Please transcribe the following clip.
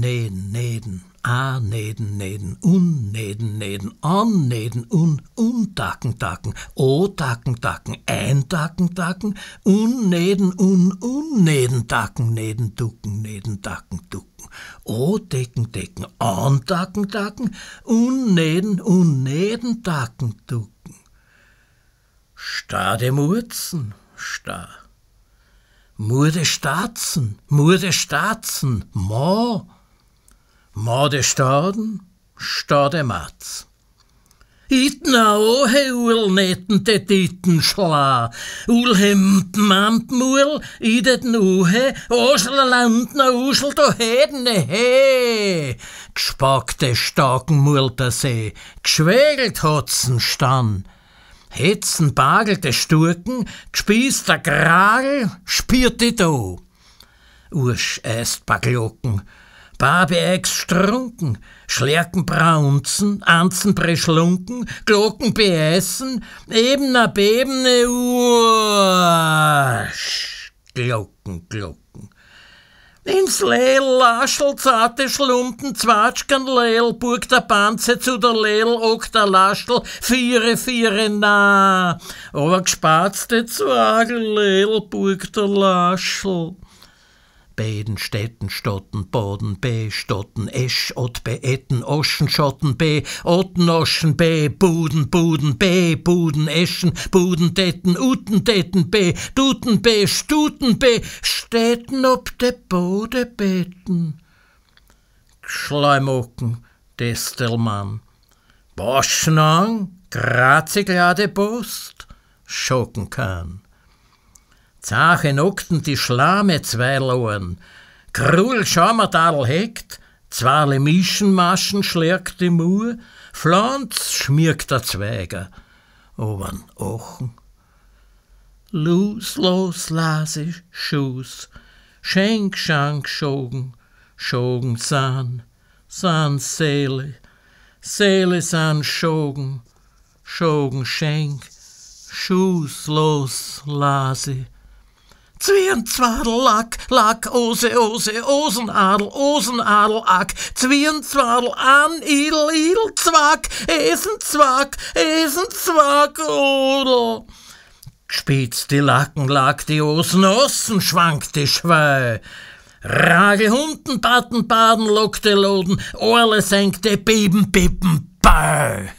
neden, neden, a neden, neden, un neden, neden, on neden, un, un taken, taken, o taken, taken, ein taken, taken, un neden, un, un neden, taken, neden, ducken, neden, taken, ducken, o decken, decken, on taken, taken, un neden, un neden, taken, ducken. Star dem Urzen, star. Murde Statzen, Murde Statzen, Mo, Morde staden, stade Matz. Itna ohe ul ulnetente titten schla, ul ulhemten amtmul, ideten uhe, osle landna usel to hedene he. Gspakte starken Mulpersee, gschwegelt hotzen stan, Hetzen bagelte Sturken, gspießter Kragel, spirte do. Usch eist paglocken, Babecks strunken, Schlerken braunzen, Anzen preschlunken, Glocken beessen, ebener bebene ne Ursch. Glocken, Glocken. Ins Lehl, Laschel, zarte Schlumpen, Zwatschkan, Lehl, Burg der Banze zu der Lehl, Ock der Laschel, Viere, Viere, na. Aber gespatzte Zwagel, Lehl, Burg der Laschel. Bäden, Städten, Stotten, Boden, B, Stotten, Esch, Ott, Etten, Oschen, Schotten, B, Otten, Oschen, B, Buden, Buden, B, Buden, Eschen, Buden, Detten, Uten, Detten, B, Duten, B, Stuten, B, Städten ob de Bode beten. Schleimocken, Destelmann. Boschnang, graziglade Brust, schocken kann. Zache nockten die Schlame zwei zweiloen, Kruel Schamadal hegt, Zwarle Mischenmaschen schlägt die Mur, Pflanz schmirgt der Zweiger, obern Ochen. Los, los, lase, Schuss, Schenk, Schank, Schogen, Schogen, San, San, Seele, Seele, San, Schogen, Schogen, Schenk, Schuss, los, lase, Zwirnzwadelack, Lack, Ose, Ose, Osenadel, osenadel, ack, Zwirnzwadel, an, Idel, Idel, Zwack, Esen, Zwack, Esen, Zwack, Odel. Spitz die Lacken, lack die Osen, Ossen, schwankt die Schwei. Rage Hunden, Batten, Baden, lockte Loden, Orle senkte, Beben, Bippen, Ball.